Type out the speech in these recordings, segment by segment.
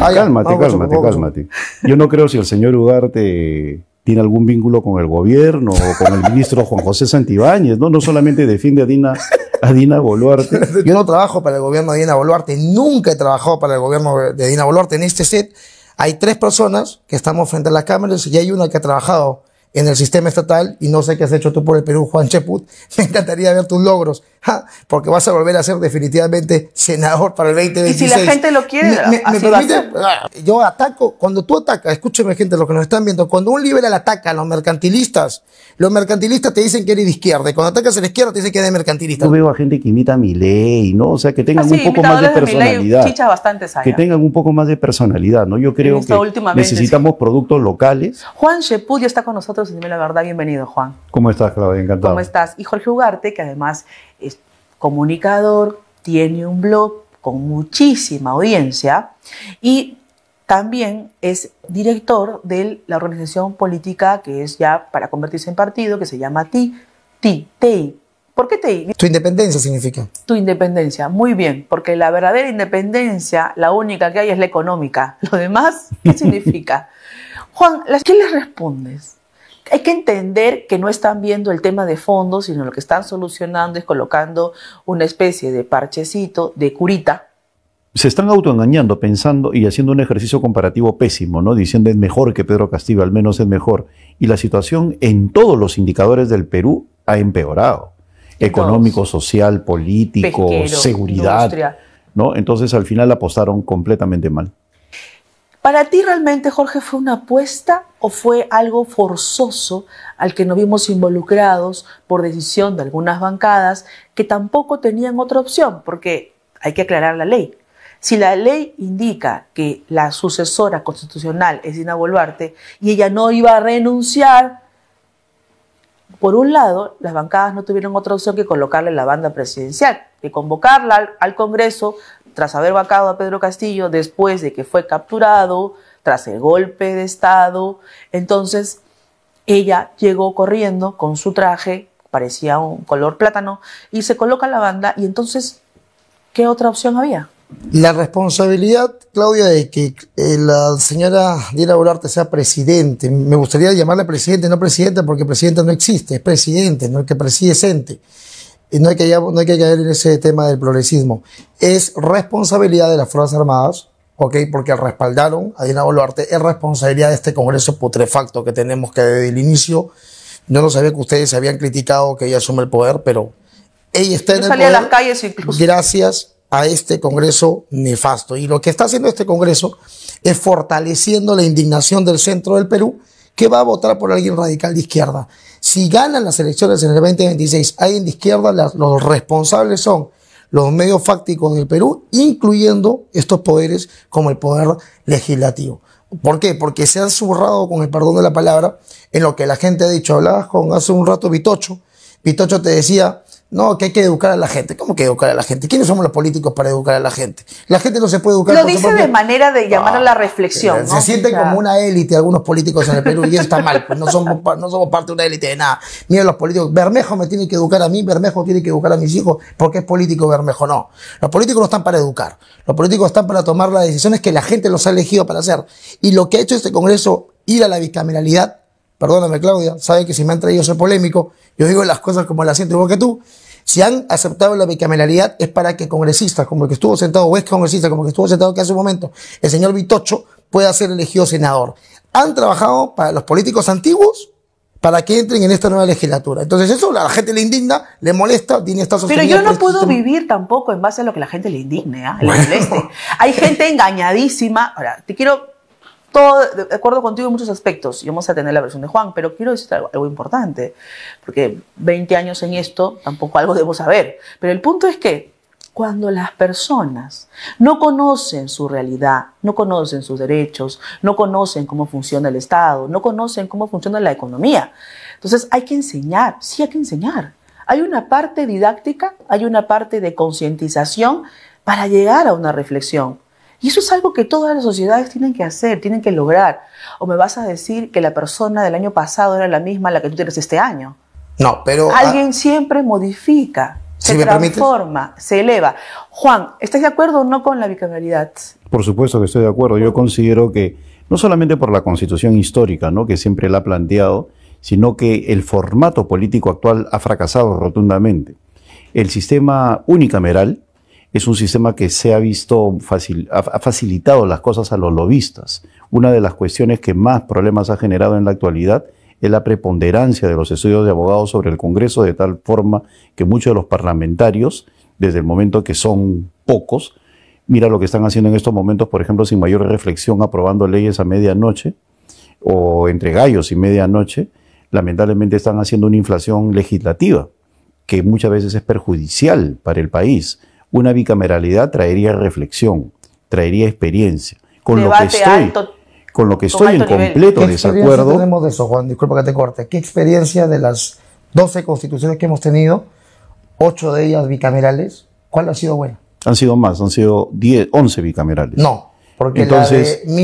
Ah, cálmate, ah, cálmate, cálmate. Yo no creo si el señor Ugarte tiene algún vínculo con el gobierno o con el ministro Juan José Santibáñez, ¿no? No solamente defiende a Dina, a Dina Boluarte. Yo no trabajo para el gobierno de Dina Boluarte, nunca he trabajado para el gobierno de Dina Boluarte. En este set hay tres personas que estamos frente a las cámaras y hay una que ha trabajado en el sistema estatal y no sé qué has hecho tú por el Perú, Juan Cheput. Me encantaría ver tus logros, porque vas a volver a ser definitivamente senador para el 2026. Y si la gente lo quiere, ah, yo ataco, cuando tú atacas, escúcheme gente, lo que nos están viendo, cuando un liberal ataca a los mercantilistas, los mercantilistas te dicen que eres de izquierda, y cuando atacas a la izquierda te dicen que eres mercantilista. Yo veo a gente que imita mi ley, ¿no? O sea, que tengan ah, un poco más de personalidad. que tengan un poco más de personalidad, ¿no? Yo creo que necesitamos productos locales. Juan Cheput ya está con nosotros y la Verdad. Bienvenido, Juan. ¿Cómo estás, Claudia? Encantado. ¿Cómo estás? Y Jorge Ugarte, que además es comunicador, tiene un blog con muchísima audiencia y también es director de la organización política que es ya para convertirse en partido, que se llama TI, TI, TI. ¿Por qué TI? Tu independencia significa. Tu independencia, muy bien, porque la verdadera independencia, la única que hay es la económica. Lo demás, ¿qué significa? Juan, ¿qué les respondes? hay que entender que no están viendo el tema de fondo, sino lo que están solucionando es colocando una especie de parchecito, de curita. Se están autoengañando, pensando y haciendo un ejercicio comparativo pésimo, ¿no? Diciendo es mejor que Pedro Castillo, al menos es mejor. Y la situación en todos los indicadores del Perú ha empeorado. Económico, social, político, seguridad. ¿no? Entonces al final apostaron completamente mal. ¿Para ti realmente, Jorge, fue una apuesta o fue algo forzoso al que nos vimos involucrados por decisión de algunas bancadas que tampoco tenían otra opción? Porque hay que aclarar la ley. Si la ley indica que la sucesora constitucional es Dina Boluarte y ella no iba a renunciar, por un lado, las bancadas no tuvieron otra opción que colocarle la banda presidencial, que convocarla al, al Congreso tras haber vacado a Pedro Castillo después de que fue capturado, tras el golpe de Estado. Entonces, ella llegó corriendo con su traje, parecía un color plátano, y se coloca la banda y entonces, ¿qué otra opción había? La responsabilidad, Claudia, de que eh, la señora Diana Bolarte sea presidente, me gustaría llamarla presidente, no presidenta, porque presidente no existe, es presidente, no el que preside es ente. Y no hay, que, caer en ese tema del progresismo. Es responsabilidad de las Fuerzas Armadas, ¿ok? Porque respaldaron a Diana Boluarte, es responsabilidad de este Congreso putrefacto que tenemos que desde el inicio, no lo sabía que ustedes habían criticado que ella asume el poder, pero ella está en el las calles incluso. Gracias a este Congreso nefasto. Y lo que está haciendo este Congreso es fortaleciendo la indignación del centro del Perú, que va a votar por alguien radical de izquierda. Si ganan las elecciones en el 2026, alguien de izquierda, los responsables son los medios fácticos del Perú, incluyendo estos poderes como el poder legislativo. ¿Por qué? Porque se han zurrado, con el perdón de la palabra, en lo que la gente ha dicho. Hablabas con hace un rato Vitocho. Vitocho te decía, no, que hay que educar a la gente. ¿Cómo que educar a la gente? ¿Quiénes somos los políticos para educar a la gente? La gente no se puede educar. Lo dice de manera de llamar a la ah, reflexión. Se, sienten como una élite algunos políticos en el Perú y eso está mal. Pues no, somos, no somos parte de una élite de nada. Mira los políticos. Bermejo me tiene que educar a mí, Bermejo tiene que educar a mis hijos porque es político Bermejo. No. Los políticos no están para educar. Los políticos están para tomar las decisiones que la gente los ha elegido para hacer. Y lo que ha hecho este Congreso, ir a la bicameralidad, perdóname Claudia, sabe que si me han traído ese polémico, yo digo las cosas como las siento igual que tú, si han aceptado la bicameralidad es para que congresistas como el que estuvo sentado, o ex congresista como el que estuvo sentado que hace un momento, el señor Vitocho, pueda ser elegido senador. Han trabajado para los políticos antiguos para que entren en esta nueva legislatura. Entonces eso a la gente le indigna, le molesta, tiene esta Pero yo no puedo vivir tampoco en base a lo que la gente le indigne, ¿ah? le moleste. Hay gente engañadísima. Ahora, te quiero de acuerdo contigo en muchos aspectos y vamos a tener la versión de Juan, pero quiero decir algo, algo, importante, porque 20 años en esto tampoco algo debo saber, pero el punto es que cuando las personas no conocen su realidad, no conocen sus derechos, no conocen cómo funciona el Estado, no conocen cómo funciona la economía, entonces hay que enseñar, sí hay que enseñar. Hay una parte didáctica, hay una parte de concientización para llegar a una reflexión. Y eso es algo que todas las sociedades tienen que hacer, tienen que lograr. O me vas a decir que la persona del año pasado era la misma a la que tú tienes este año. No, pero... Ah, Alguien siempre modifica, se transforma, se eleva. Juan, ¿estás de acuerdo o no con la bicameralidad? Por supuesto que estoy de acuerdo. Yo considero que no solamente por la constitución histórica, ¿no? que siempre la ha planteado, sino que el formato político actual ha fracasado rotundamente. El sistema unicameral, es un sistema que se ha visto, ha facilitado las cosas a los lobistas. Una de las cuestiones que más problemas ha generado en la actualidad es la preponderancia de los estudios de abogados sobre el Congreso, de tal forma que muchos de los parlamentarios, desde el momento que son pocos, mira lo que están haciendo en estos momentos, por ejemplo, sin mayor reflexión, aprobando leyes a medianoche o entre gallos y medianoche, lamentablemente están haciendo una inflación legislativa que muchas veces es perjudicial para el país. Una bicameralidad traería reflexión, traería experiencia. Con lo que estoy, con lo que estoy en completo desacuerdo. de eso, Juan? Disculpa que te corte. ¿Qué experiencia de las 12 constituciones que hemos tenido, 8 de ellas bicamerales, cuál ha sido buena? Han sido más, han sido 10, 11 bicamerales. No, porque Entonces, la de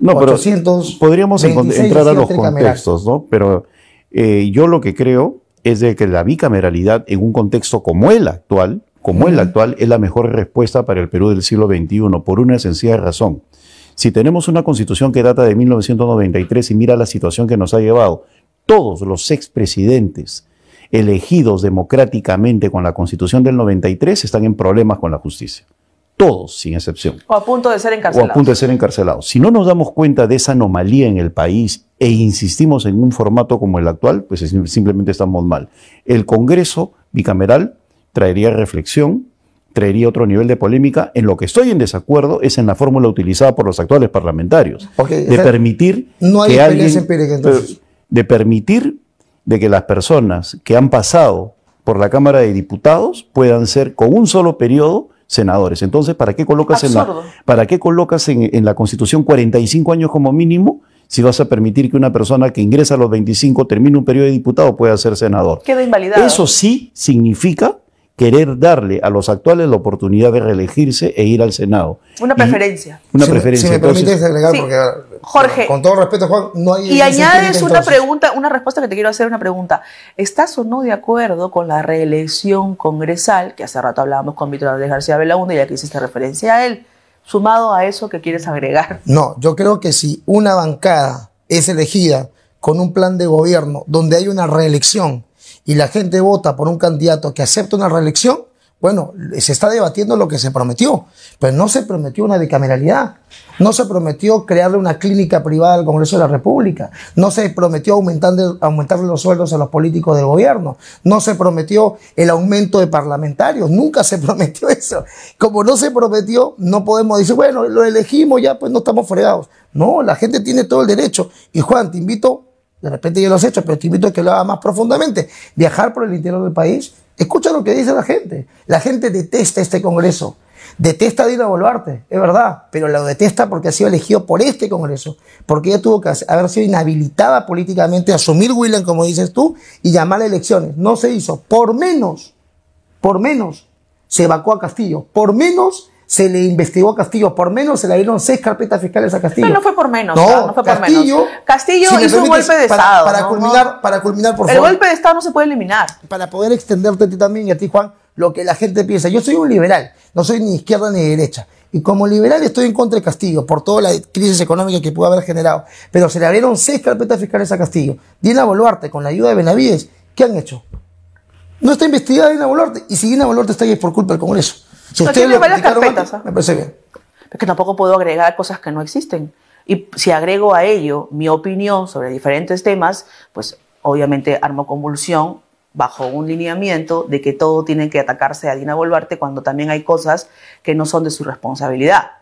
1800 podríamos entrar a los contextos, ¿no? Pero eh, yo lo que creo es de que la bicameralidad en un contexto como el actual como es la actual, es la mejor respuesta para el Perú del siglo XXI, por una sencilla razón. Si tenemos una constitución que data de 1993 y mira la situación que nos ha llevado, todos los expresidentes elegidos democráticamente con la constitución del 93 están en problemas con la justicia. Todos, sin excepción. O a punto de ser encarcelados. O a punto de ser encarcelados. Si no nos damos cuenta de esa anomalía en el país e insistimos en un formato como el actual, pues simplemente estamos mal. El Congreso bicameral traería reflexión, traería otro nivel de polémica. En lo que estoy en desacuerdo es en la fórmula utilizada por los actuales parlamentarios. de permitir que alguien, de permitir de que las personas que han pasado por la Cámara de Diputados puedan ser con un solo periodo senadores. Entonces, ¿para qué colocas, en la, ¿para qué colocas en, la Constitución 45 años como mínimo si vas a permitir que una persona que ingresa a los 25, termine un periodo de diputado, pueda ser senador? Queda invalidado. Eso sí significa querer darle a los actuales la oportunidad de reelegirse e ir al Senado. Una preferencia. una preferencia. Si me permites agregar, porque Jorge, con todo respeto, Juan, no hay... Y añades una pregunta, una respuesta que te quiero hacer, una pregunta. ¿Estás o no de acuerdo con la reelección congresal, que hace rato hablábamos con Víctor Andrés García y ya que hiciste referencia a él, sumado a eso que quieres agregar? No, yo creo que si una bancada es elegida con un plan de gobierno donde hay una reelección, y la gente vota por un candidato que acepta una reelección, bueno, se está debatiendo lo que se prometió, pero no se prometió una decameralidad. no se prometió crearle una clínica privada al Congreso de la República, no se prometió aumentar los sueldos a los políticos del gobierno, no se prometió el aumento de parlamentarios, nunca se prometió eso. Como no se prometió, no podemos decir, bueno, lo elegimos ya, pues no estamos fregados. No, la gente tiene todo el derecho. Y Juan, te invito de repente yo lo has hecho, pero te invito a que lo hagas más profundamente. Viajar por el interior del país. Escucha lo que dice la gente. La gente detesta este Congreso. Detesta ir a Boluarte, es verdad, pero lo detesta porque ha sido elegido por este Congreso, porque ella tuvo que haber sido inhabilitada políticamente, asumir William, como dices tú, y llamar a elecciones. No se hizo. Por menos, por menos, se evacuó a Castillo. Por menos, se le investigó a Castillo. Por menos se le abrieron seis carpetas fiscales a Castillo. no fue por menos. No, fue por Castillo, menos. Castillo hizo un golpe de Estado. Para, culminar, para culminar, por El favor. El golpe de Estado no se puede eliminar. Para poder extenderte a ti también y a ti, Juan, lo que la gente piensa. Yo soy un liberal, no soy ni izquierda ni derecha. Y como liberal estoy en contra de Castillo por toda la crisis económica que pudo haber generado. Pero se le abrieron seis carpetas fiscales a Castillo. Dina Boluarte, con la ayuda de Benavides, ¿qué han hecho? No está investigada Dina Boluarte. Y si Dina Boluarte está ahí por culpa del Congreso. Si ¿ah? me parece bien. Es que tampoco puedo agregar cosas que no existen. Y si agrego a ello mi opinión sobre diferentes temas, pues obviamente armo convulsión bajo un lineamiento de que todo tiene que atacarse a Dina Boluarte cuando también hay cosas que no son de su responsabilidad.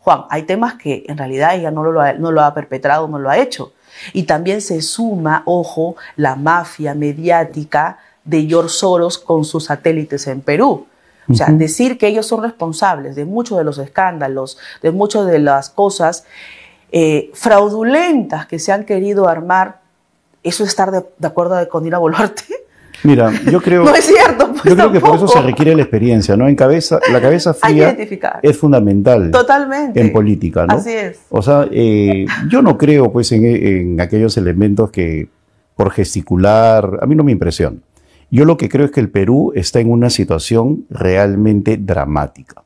Juan, hay temas que en realidad ella no lo no lo ha perpetrado, no lo ha hecho. Y también se suma, ojo, la mafia mediática de George Soros con sus satélites en Perú. O sea, decir que ellos son responsables de muchos de los escándalos, de muchas de las cosas eh, fraudulentas que se han querido armar, eso es estar de, acuerdo con a volarte? Mira, yo creo, no cierto, pues, yo creo que por eso se requiere la experiencia, ¿no? En cabeza, la cabeza fría es fundamental. Totalmente. En política, ¿no? Así es. O sea, eh, yo no creo pues en, en aquellos elementos que por gesticular, a mí no me impresiona. Yo lo que creo es que el Perú está en una situación realmente dramática,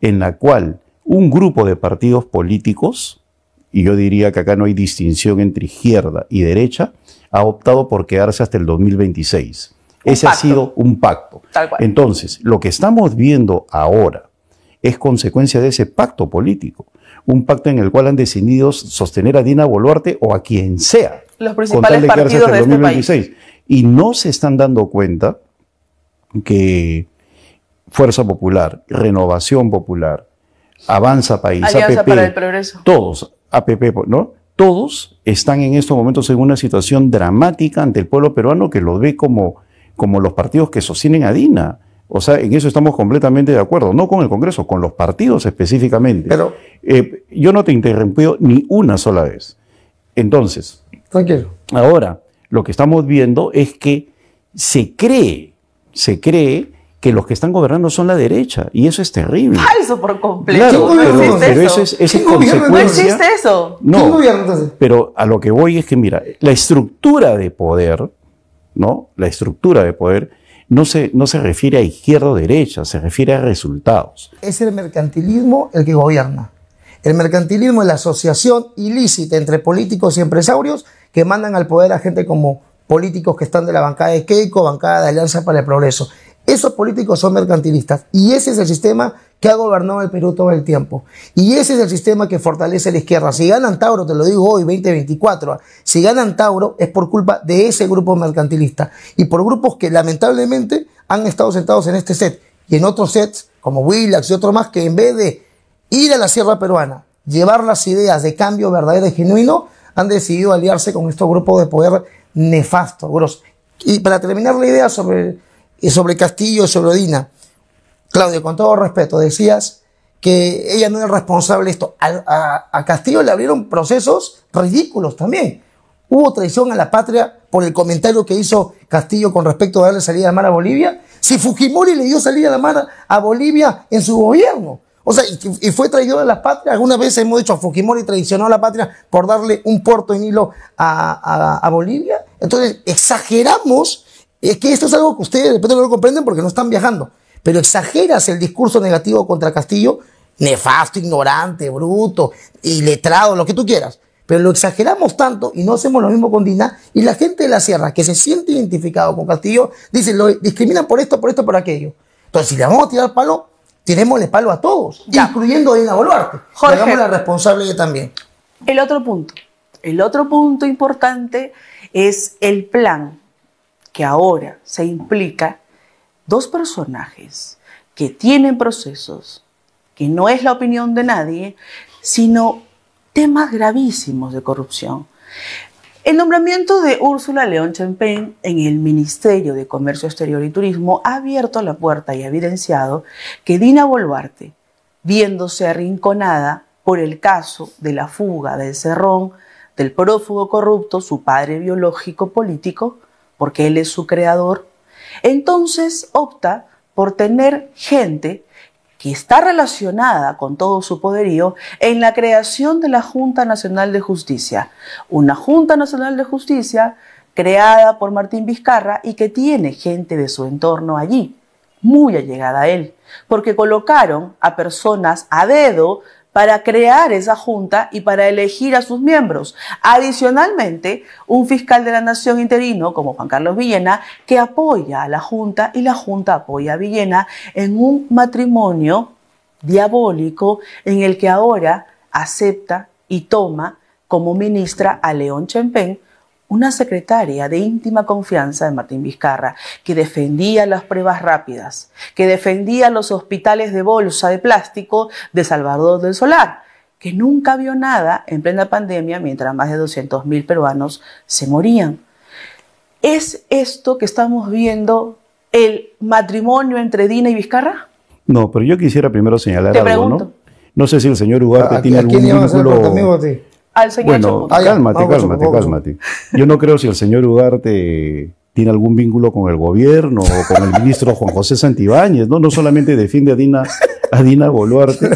en la cual un grupo de partidos políticos, y yo diría que acá no hay distinción entre izquierda y derecha, ha optado por quedarse hasta el 2026. Ese ha sido un pacto. Entonces, lo que estamos viendo ahora es consecuencia de ese pacto político, un pacto en el cual han decidido sostener a Dina Boluarte o a quien sea. Los principales partidos de, este 2026 y no se están dando cuenta que Fuerza Popular, Renovación Popular, Avanza País, APP, para el todos, APP, ¿no? Todos están en estos momentos en una situación dramática ante el pueblo peruano que los ve como, como los partidos que sostienen a Dina. O sea, en eso estamos completamente de acuerdo, no con el Congreso, con los partidos específicamente. Pero eh, yo no te interrumpí ni una sola vez. Entonces, tranquilo. Ahora, lo que estamos viendo es que se cree, se cree que los que están gobernando son la derecha y eso es terrible. Falso por completo. pero, eso, es, existe eso. No, pero a lo que voy es que mira, la estructura de poder, ¿no? La estructura de poder no se, no se refiere a izquierda o derecha, se refiere a resultados. Es el mercantilismo el que gobierna. El mercantilismo es la asociación ilícita entre políticos y empresarios que mandan al poder a gente como políticos que están de la bancada de Keiko, bancada de Alianza para el Progreso. Esos políticos son mercantilistas y ese es el sistema que ha gobernado el Perú todo el tiempo. Y ese es el sistema que fortalece la izquierda. Si ganan Tauro, te lo digo hoy, 2024, ¿ah? si ganan Tauro es por culpa de ese grupo mercantilista y por grupos que lamentablemente han estado sentados en este set y en otros sets como Willax y otros más que en vez de ir a la Sierra Peruana, llevar las ideas de cambio verdadero y genuino, han decidido aliarse con estos grupos de poder nefasto, Y para terminar la idea sobre, eh, sobre Castillo, sobre Odina, Claudio, con todo respeto, decías que ella no es responsable de esto. A, Castillo le abrieron procesos ridículos también. Hubo traición a la patria por el comentario que hizo Castillo con respecto a darle salida a la mar a Bolivia. Si Fujimori le dio salida a la mar a Bolivia en su gobierno, o sea, y, fue traidor de la patria. Algunas veces hemos dicho a Fujimori traicionó a la patria por darle un puerto en hilo a, Bolivia. Entonces, exageramos. Es que esto es algo que ustedes de repente no lo comprenden porque no están viajando. Pero exageras el discurso negativo contra Castillo, nefasto, ignorante, bruto, iletrado, lo que tú quieras. Pero lo exageramos tanto y no hacemos lo mismo con Dina. Y la gente de la sierra que se siente identificado con Castillo dice, lo discriminan por esto, por esto, por aquello. Entonces, si le vamos a tirar palo, el palo a todos, incluyendo a Dina Boluarte. damos la responsable también. El otro punto, el otro punto importante es el plan que ahora se implica dos personajes que tienen procesos, que no es la opinión de nadie, sino temas gravísimos de corrupción. El nombramiento de Úrsula León Champagne en el Ministerio de Comercio Exterior y Turismo ha abierto la puerta y ha evidenciado que Dina Boluarte, viéndose arrinconada por el caso de la fuga del Cerrón, del prófugo corrupto, su padre biológico político, porque él es su creador, entonces opta por tener gente que está relacionada con todo su poderío en la creación de la Junta Nacional de Justicia. Una Junta Nacional de Justicia creada por Martín Vizcarra y que tiene gente de su entorno allí, muy allegada a él, porque colocaron a personas a dedo para crear esa junta y para elegir a sus miembros. Adicionalmente, un fiscal de la Nación interino como Juan Carlos Villena, que apoya a la junta y la junta apoya a Villena en un matrimonio diabólico en el que ahora acepta y toma como ministra a León Chempén una secretaria de íntima confianza de Martín Vizcarra, que defendía las pruebas rápidas, que defendía los hospitales de bolsa de plástico de Salvador del Solar, que nunca vio nada en plena pandemia mientras más de 200.000 peruanos se morían. ¿Es esto que estamos viendo el matrimonio entre Dina y Vizcarra? No, pero yo quisiera primero señalar Te pregunto. ¿no? sé si el señor Ugarte tiene algún vínculo. A al ah, señor Bueno, ah, cálmate, cálmate, Yo no creo si el señor Ugarte tiene algún vínculo con el gobierno o con el ministro Juan José Santibáñez, ¿no? No solamente defiende a Dina, a Dina Boluarte,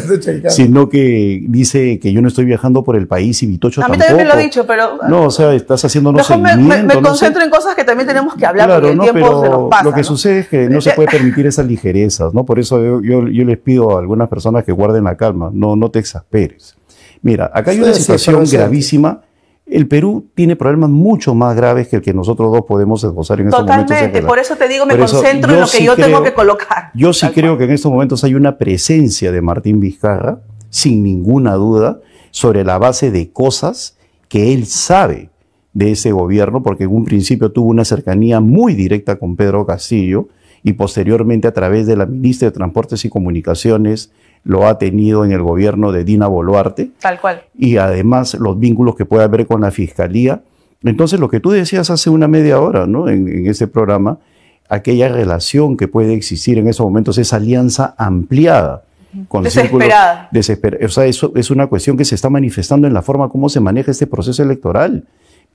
sino que dice que yo no estoy viajando por el país y Vitocho tampoco. A mí también me lo ha dicho, pero... No, o sea, estás haciendo no me, me, me, concentro en cosas que también tenemos que hablar claro, tiempo pero se nos pasa, Lo que sucede es que no se puede permitir esas ligerezas, ¿no? Por eso yo, les pido a algunas personas que guarden la calma, no, no te exasperes. Mira, acá hay una situación gravísima. El Perú tiene problemas mucho más graves que el que nosotros dos podemos esbozar en estos momentos. Totalmente, por eso te digo, me concentro en lo que yo tengo que colocar. Yo sí creo que en estos momentos hay una presencia de Martín Vizcarra, sin ninguna duda, sobre la base de cosas que él sabe de ese gobierno, porque en un principio tuvo una cercanía muy directa con Pedro Castillo, y posteriormente a través de la ministra de Transportes y Comunicaciones lo ha tenido en el gobierno de Dina Boluarte. Tal cual. Y además los vínculos que puede haber con la Fiscalía. Entonces, lo que tú decías hace una media hora, ¿no? En, ese programa, aquella relación que puede existir en esos momentos, esa alianza ampliada. Con desesperada. o sea, eso es una cuestión que se está manifestando en la forma como se maneja este proceso electoral.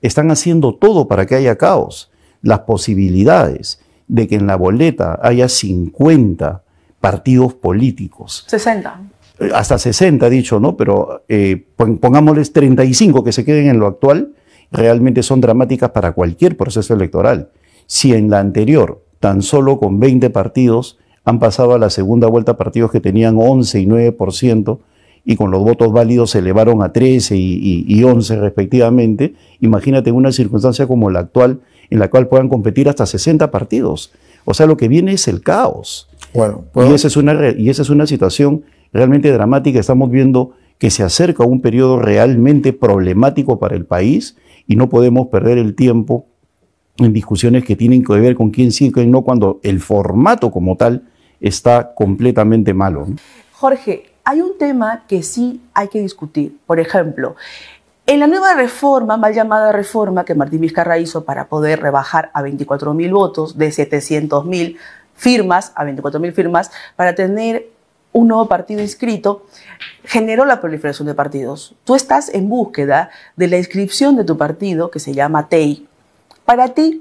Están haciendo todo para que haya caos, las posibilidades de que en la boleta haya 50 partidos políticos. 60. Eh, hasta 60, dicho, ¿no? Pero eh, pongámosles 35 que se queden en lo actual, realmente son dramáticas para cualquier proceso electoral. Si en la anterior, tan solo con 20 partidos, han pasado a la segunda vuelta partidos que tenían 11 y 9%, y con los votos válidos se elevaron a 13 y, 11 respectivamente, imagínate una circunstancia como la actual, en la cual puedan competir hasta 60 partidos. O sea, lo que viene es el caos. Bueno, y, esa es una, y esa es una situación realmente dramática. Estamos viendo que se acerca un periodo realmente problemático para el país y no podemos perder el tiempo en discusiones que tienen que ver con quién sigue y no, cuando el formato como tal está completamente malo. Jorge, hay un tema que sí hay que discutir. Por ejemplo, en la nueva reforma, mal llamada reforma que Martín Vizcarra hizo para poder rebajar a 24.000 votos de 700.000 firmas a 24.000 firmas para tener un nuevo partido inscrito, generó la proliferación de partidos. Tú estás en búsqueda de la inscripción de tu partido que se llama TEI. Para ti,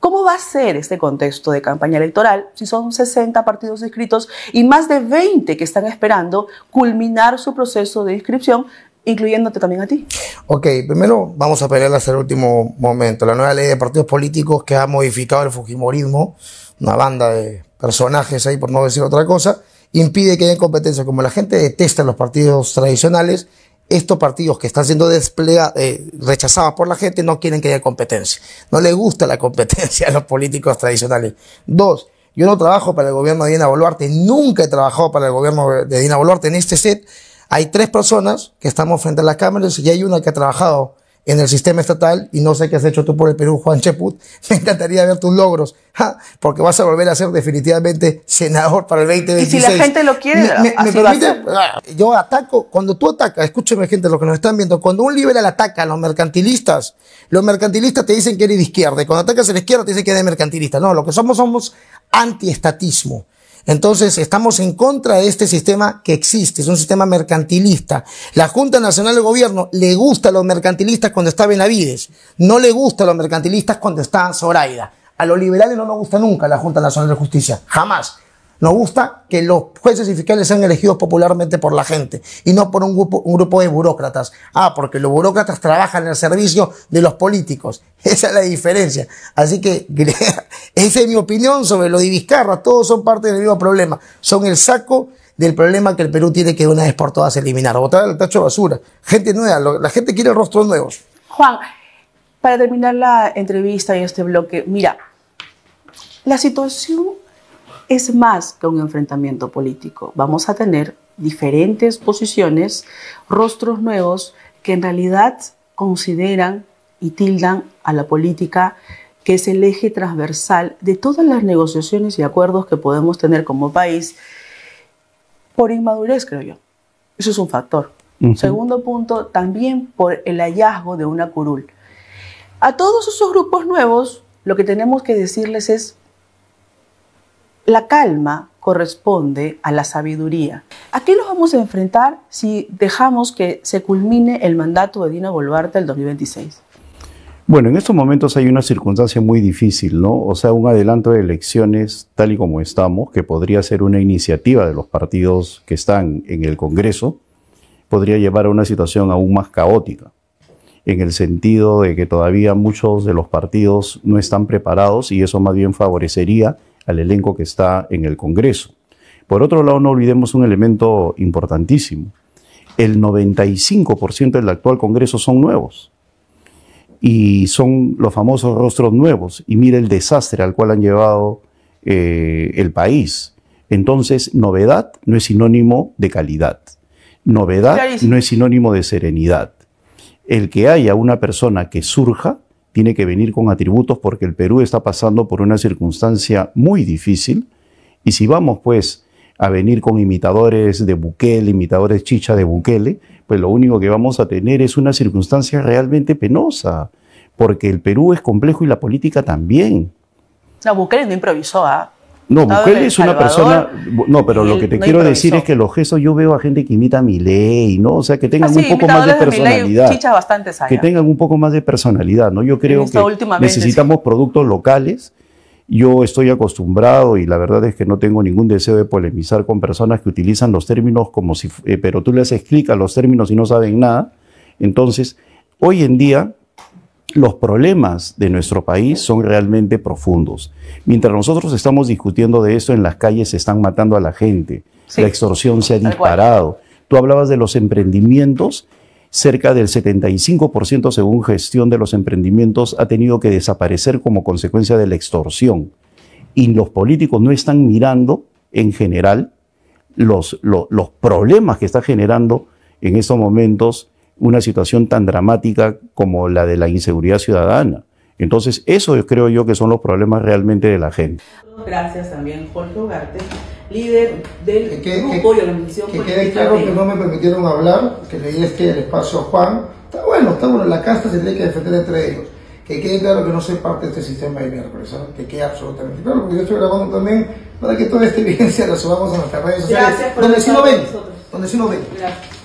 ¿Cómo va a ser este contexto de campaña electoral si son 60 partidos inscritos y más de 20 que están esperando culminar su proceso de inscripción incluyéndote también a ti. Ok, primero vamos a pelear hasta el último momento. La nueva ley de partidos políticos que ha modificado el Fujimorismo, una banda de personajes ahí, por no decir otra cosa, impide que haya competencia. Como la gente detesta los partidos tradicionales, estos partidos que están siendo eh, rechazados por la gente no quieren que haya competencia. No les gusta la competencia a los políticos tradicionales. Dos, yo no trabajo para el gobierno de Dina Boluarte, nunca he trabajado para el gobierno de Dina Boluarte en este set hay tres personas que estamos frente a las cámaras y hay una que ha trabajado en el sistema estatal y no sé qué has hecho tú por el Perú, Juan Cheput. Me encantaría ver tus logros, porque vas a volver a ser definitivamente senador para el 2026. Y si la gente lo quiere, me, ah, yo ataco, cuando tú atacas, escúcheme gente, lo que nos están viendo, cuando un liberal ataca a los mercantilistas, los mercantilistas te dicen que eres de izquierda, y cuando atacas a la izquierda te dicen que eres mercantilista. No, lo que somos somos antiestatismo. Entonces, estamos en contra de este sistema que existe, es un sistema mercantilista. La Junta Nacional de Gobierno le gusta a los mercantilistas cuando está Benavides, no le gusta a los mercantilistas cuando está Zoraida. A los liberales no nos gusta nunca la Junta Nacional de Justicia, jamás. Nos gusta que los jueces y fiscales sean elegidos popularmente por la gente y no por un grupo, de burócratas. Ah, porque los burócratas trabajan en el servicio de los políticos. Esa es la diferencia. Así que esa es mi opinión sobre lo de Vizcarra. Todos son parte del mismo problema. Son el saco del problema que el Perú tiene que una vez por todas eliminar. Botar al el tacho de basura. Gente nueva. La gente quiere rostros nuevos. Juan, para terminar la entrevista y este bloque, mira, la situación es más que un enfrentamiento político. Vamos a tener diferentes posiciones, rostros nuevos que en realidad consideran y tildan a la política que es el eje transversal de todas las negociaciones y acuerdos que podemos tener como país por inmadurez, creo yo. Eso es un factor. Segundo punto, también por el hallazgo de una curul. A todos esos grupos nuevos, lo que tenemos que decirles es, la calma corresponde a la sabiduría. ¿A qué nos vamos a enfrentar si dejamos que se culmine el mandato de Dina Boluarte el 2026? Bueno, en estos momentos hay una circunstancia muy difícil, ¿no? O sea, un adelanto de elecciones tal y como estamos, que podría ser una iniciativa de los partidos que están en el Congreso, podría llevar a una situación aún más caótica, en el sentido de que todavía muchos de los partidos no están preparados y eso más bien favorecería al elenco que está en el Congreso. Por otro lado, no olvidemos un elemento importantísimo. El 95% del actual Congreso son nuevos y son los famosos rostros nuevos. Y mire el desastre al cual han llevado eh, el país. Entonces, novedad no es sinónimo de calidad. Novedad no es sinónimo de serenidad. El que haya una persona que surja tiene que venir con atributos porque el Perú está pasando por una circunstancia muy difícil y si vamos pues a venir con imitadores de Bukele, imitadores chicha de Bukele, pues lo único que vamos a tener es una circunstancia realmente penosa, porque el Perú es complejo y la política también. No, Bukele no improvisó, ¿ah? No, Bukele es una persona. No, pero lo que te quiero decir es que los gestos yo veo a gente que imita mi ley ¿no? O sea, que tengan ah, un poco más de personalidad. bastante que tengan un poco más de personalidad, ¿no? Yo creo que necesitamos productos locales. Yo estoy acostumbrado y la verdad es que no tengo ningún deseo de polemizar con personas que utilizan los términos como si. Eh, pero tú les explicas los términos y no saben nada. Entonces, hoy en día los problemas de nuestro país son realmente profundos. Mientras nosotros estamos discutiendo de esto, en las calles se están matando a la gente, la extorsión se ha disparado. Tú hablabas de los emprendimientos, cerca del 75% según gestión de los emprendimientos ha tenido que desaparecer como consecuencia de la extorsión. Y los políticos no están mirando en general los, los, los problemas que está generando en estos momentos una situación tan dramática como la de la inseguridad ciudadana. Entonces, eso creo yo que son los problemas realmente de la gente. Gracias también, Jorge Ugarte, líder del que, grupo que, la Que quede claro que no me permitieron hablar, que leí este el espacio a Juan. Está bueno, está bueno, la casta se tiene que defender entre ellos. Que quede claro que no soy parte de este sistema de miércoles, ¿ah? que quede absolutamente claro, porque yo estoy grabando también para que toda esta evidencia la subamos a nuestras redes sociales. Gracias por donde sí lo ven, donde sí lo ven. Gracias.